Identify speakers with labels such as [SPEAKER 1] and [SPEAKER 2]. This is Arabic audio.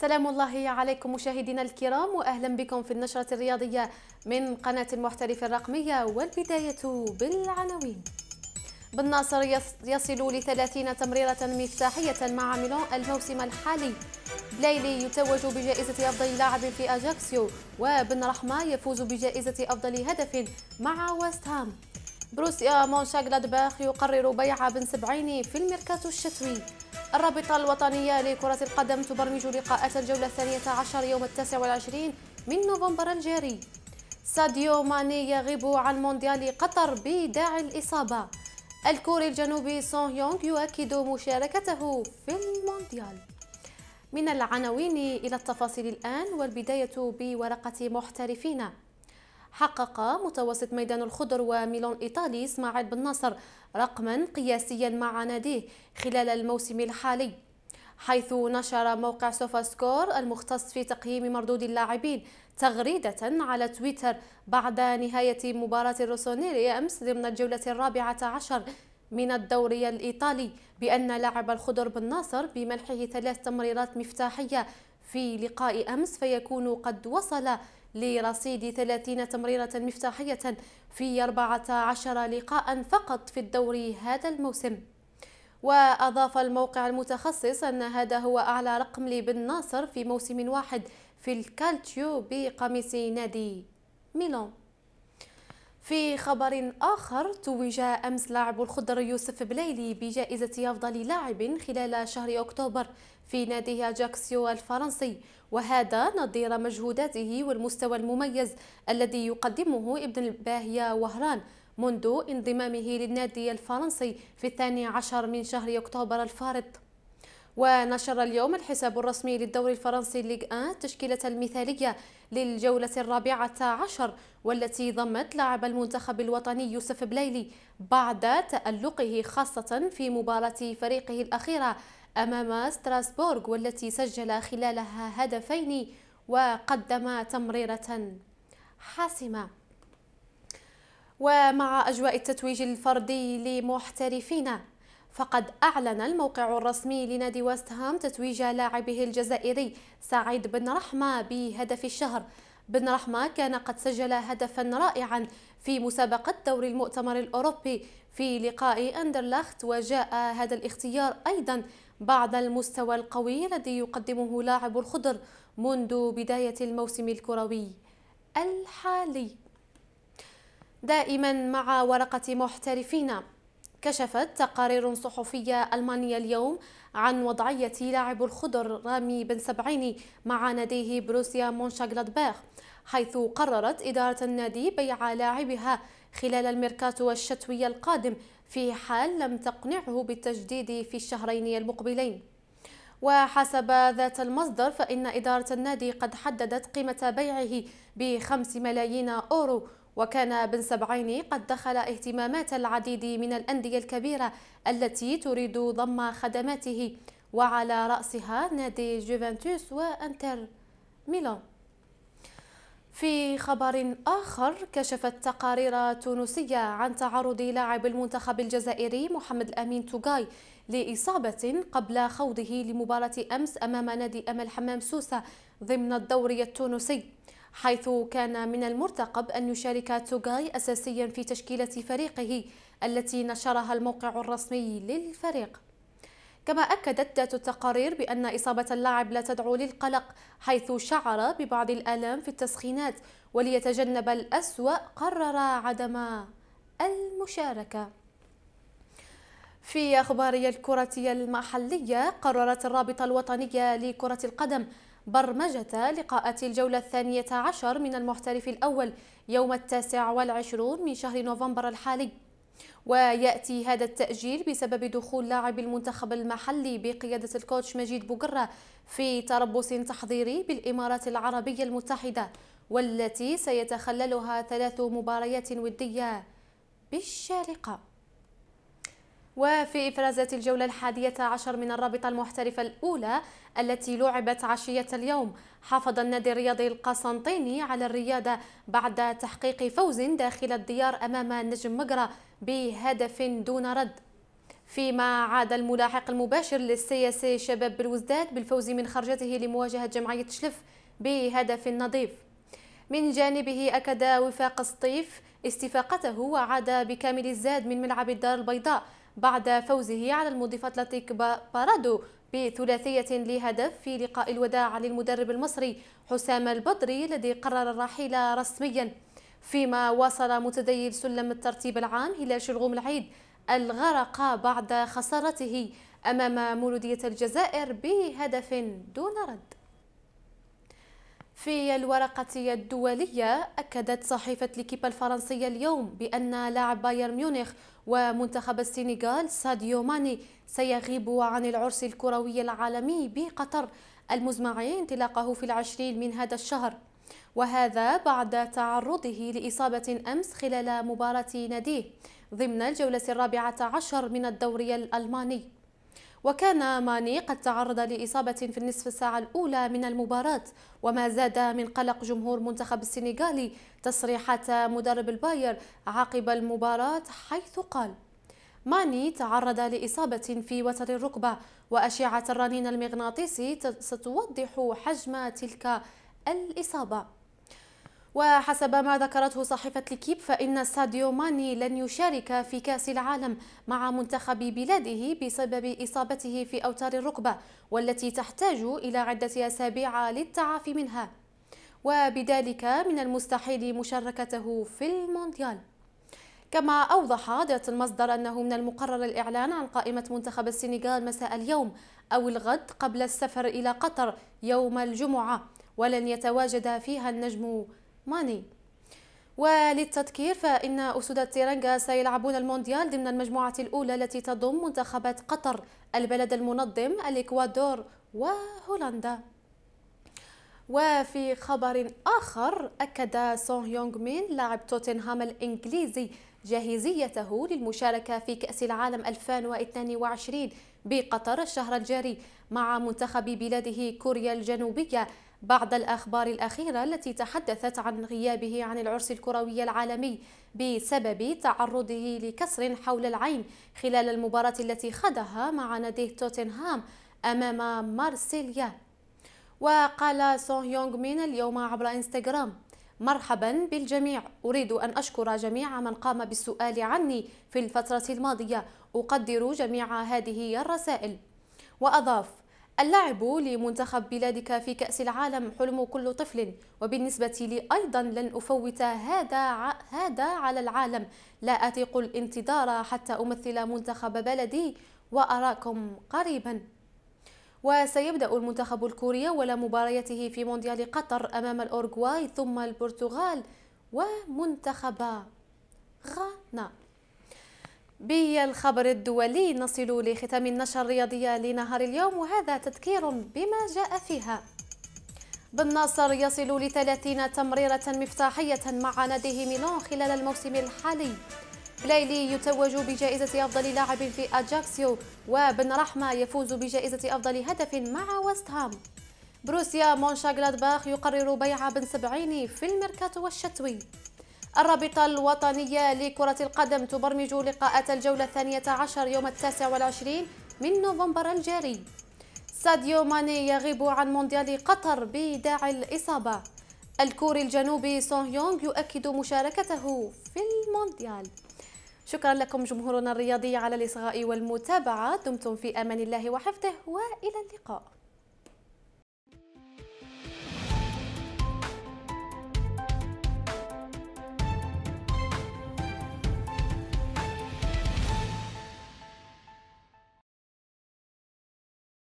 [SPEAKER 1] سلام الله عليكم مشاهدينا الكرام واهلا بكم في النشره الرياضيه من قناه المحترف الرقميه والبدايه بالعناوين بالناصر يصل لثلاثين تمريرة مفتاحية مع ميلون الموسم الحالي بليلي يتوج بجائزة أفضل لاعب في أجاكسيو وبن رحمة يفوز بجائزة أفضل هدف مع ويست هام بروسيا مونشاغلادباخ يقرر بيع بن سبعين في الميركاتو الشتوي الرابطة الوطنية لكرة القدم تبرمج لقاءات الجولة الثانية عشر يوم التاسع والعشرين من نوفمبر الجاري ساديو ماني يغيب عن مونديال قطر بداعي الإصابة الكوري الجنوبي سون يونغ يؤكد مشاركته في المونديال من العناوين إلى التفاصيل الآن والبداية بورقة محترفين حقق متوسط ميدان الخضر وميلون إيطالي إسماعيل بن ناصر رقما قياسيا مع ناديه خلال الموسم الحالي حيث نشر موقع سوفا سكور المختص في تقييم مردود اللاعبين تغريدة على تويتر بعد نهاية مباراة الروسونيري أمس ضمن الجولة الرابعة عشر من الدوري الإيطالي بأن لاعب الخضر بن ناصر بمنحه ثلاث تمريرات مفتاحية في لقاء أمس فيكون قد وصل لرصيد 30 تمريرة مفتاحية في 14 لقاء فقط في الدوري هذا الموسم وأضاف الموقع المتخصص أن هذا هو أعلى رقم لبن ناصر في موسم واحد في الكالتيو بقميص نادي ميلان في خبر آخر توج أمس لاعب الخضر يوسف بليلي بجائزة أفضل لاعب خلال شهر أكتوبر في نادي جاكسيو الفرنسي وهذا نظير مجهوداته والمستوى المميز الذي يقدمه ابن الباهية وهران منذ انضمامه للنادي الفرنسي في الثاني عشر من شهر أكتوبر الفارط ونشر اليوم الحساب الرسمي للدوري الفرنسي ليغ 1 تشكيلة المثالية للجولة الرابعة عشر والتي ضمت لاعب المنتخب الوطني يوسف بليلي بعد تألقه خاصة في مباراة فريقه الأخيرة أمام ستراسبورغ والتي سجل خلالها هدفين وقدم تمريرة حاسمة ومع أجواء التتويج الفردي لمحترفين فقد أعلن الموقع الرسمي لنادي وست هام تتويج لاعبه الجزائري سعيد بن رحمة بهدف الشهر بن رحمة كان قد سجل هدفا رائعا في مسابقة دوري المؤتمر الأوروبي في لقاء أندرلخت وجاء هذا الاختيار أيضا بعد المستوى القوي الذي يقدمه لاعب الخضر منذ بداية الموسم الكروي الحالي دائما مع ورقة محترفين كشفت تقارير صحفية ألمانية اليوم عن وضعية لاعب الخضر رامي بن سبعيني مع ناديه بروسيا مونشاغلادباخ حيث قررت إدارة النادي بيع لاعبها خلال الميركاتو الشتوي القادم في حال لم تقنعه بالتجديد في الشهرين المقبلين وحسب ذات المصدر فإن إدارة النادي قد حددت قيمة بيعه بخمس ملايين أورو وكان بن سبعين قد دخل اهتمامات العديد من الأندية الكبيرة التي تريد ضم خدماته وعلى رأسها نادي جوفنتوس وأنتر ميلان في خبر آخر كشفت تقارير تونسية عن تعرض لاعب المنتخب الجزائري محمد الأمين توغاي لإصابة قبل خوضه لمباراة أمس أمام نادي أمل حمام سوسة ضمن الدوري التونسي حيث كان من المرتقب أن يشارك توغاي أساسيا في تشكيلة فريقه التي نشرها الموقع الرسمي للفريق كما أكدت ذات التقارير بأن إصابة اللاعب لا تدعو للقلق حيث شعر ببعض الآلام في التسخينات وليتجنب الأسوأ قرر عدم المشاركة في أخباري الكرة المحلية قررت الرابطة الوطنية لكرة القدم برمجة لقاءات الجولة الثانية عشر من المحترف الأول يوم التاسع والعشرون من شهر نوفمبر الحالي ويأتي هذا التأجيل بسبب دخول لاعب المنتخب المحلي بقيادة الكوتش مجيد بوغره في تربص تحضيري بالإمارات العربية المتحدة والتي سيتخللها ثلاث مباريات ودية بالشارقة وفي إفرازات الجولة الحادية عشر من الرابطة المحترفة الأولى التي لعبت عشية اليوم حافظ النادي الرياضي القسنطيني على الريادة بعد تحقيق فوز داخل الديار أمام نجم مقرى بهدف دون رد فيما عاد الملاحق المباشر للسياسي شباب بالوزداد بالفوز من خرجته لمواجهة جمعية شلف بهدف نظيف من جانبه أكد وفاق سطيف استفاقته وعاد بكامل الزاد من ملعب الدار البيضاء بعد فوزه على المضيف أتلتيك بارادو بثلاثية لهدف في لقاء الوداع للمدرب المصري حسام البدري الذي قرر الرحيل رسميا فيما واصل متديل سلم الترتيب العام هلال شلغوم العيد الغرق بعد خسارته أمام مولودية الجزائر بهدف دون رد في الورقة الدولية أكدت صحيفة ليكيب الفرنسية اليوم بأن لاعب بايرن ميونخ ومنتخب السنغال ساديو ماني سيغيب عن العرس الكروي العالمي بقطر المزمع انطلاقه في العشرين من هذا الشهر وهذا بعد تعرضه لإصابة أمس خلال مباراة ناديه ضمن الجولة الرابعة عشر من الدوري الألماني وكان ماني قد تعرض لإصابة في النصف الساعة الأولى من المباراة وما زاد من قلق جمهور منتخب السنغالي تصريحات مدرب الباير عقب المباراة حيث قال ماني تعرض لإصابة في وتر الركبة وأشعة الرنين المغناطيسي ستوضح حجم تلك الإصابة وحسب ما ذكرته صحيفة الكيب فإن ساديو ماني لن يشارك في كأس العالم مع منتخب بلاده بسبب إصابته في أوتار الركبة والتي تحتاج إلى عدة أسابيع للتعافي منها وبذلك من المستحيل مشاركته في المونديال كما أوضح ذات المصدر أنه من المقرر الإعلان عن قائمة منتخب السنغال مساء اليوم أو الغد قبل السفر إلى قطر يوم الجمعة ولن يتواجد فيها النجم ماني وللتذكير فإن أسود التيرانغا سيلعبون المونديال ضمن المجموعة الأولى التي تضم منتخبات قطر البلد المنظم الإكوادور وهولندا وفي خبر آخر أكد سون يونغ مين لاعب توتنهام الإنجليزي جاهزيته للمشاركة في كأس العالم 2022 بقطر الشهر الجاري مع منتخب بلاده كوريا الجنوبية بعض الأخبار الأخيرة التي تحدثت عن غيابه عن العرس الكروي العالمي بسبب تعرضه لكسر حول العين خلال المباراة التي خدها مع ناديه توتنهام أمام مارسيليا وقال سون يونغ مين اليوم عبر انستغرام مرحبا بالجميع أريد أن أشكر جميع من قام بالسؤال عني في الفترة الماضية أقدر جميع هذه الرسائل وأضاف اللعب لمنتخب بلادك في كأس العالم حلم كل طفل وبالنسبة لي أيضا لن أفوت هذا هذا على العالم لا أثق الانتظار حتى أمثل منتخب بلدي وأراكم قريبا وسيبدأ المنتخب الكوري أول مباريته في مونديال قطر أمام الأورغواي ثم البرتغال ومنتخب غانا بالخبر الدولي نصل لختام النشرة الرياضية لنهار اليوم وهذا تذكير بما جاء فيها بن ناصر يصل لثلاثين تمريرة مفتاحية مع ناديه ميلون خلال الموسم الحالي بليلي يتوج بجائزة أفضل لاعب في أجاكسيو وبن رحمة يفوز بجائزة أفضل هدف مع وستهام بروسيا مونشا جلادباخ يقرر بيع بن سبعيني في الميركاتو الشتوي الرابطة الوطنية لكرة القدم تبرمج لقاءات الجولة الثانية عشر يوم التاسع والعشرين من نوفمبر الجاري ساديو ماني يغيب عن مونديال قطر بداعي الإصابة الكوري الجنوبي سون يونغ يؤكد مشاركته في المونديال شكرا لكم جمهورنا الرياضي على الإصغاء والمتابعة دمتم في أمان الله وحفظه وإلى اللقاء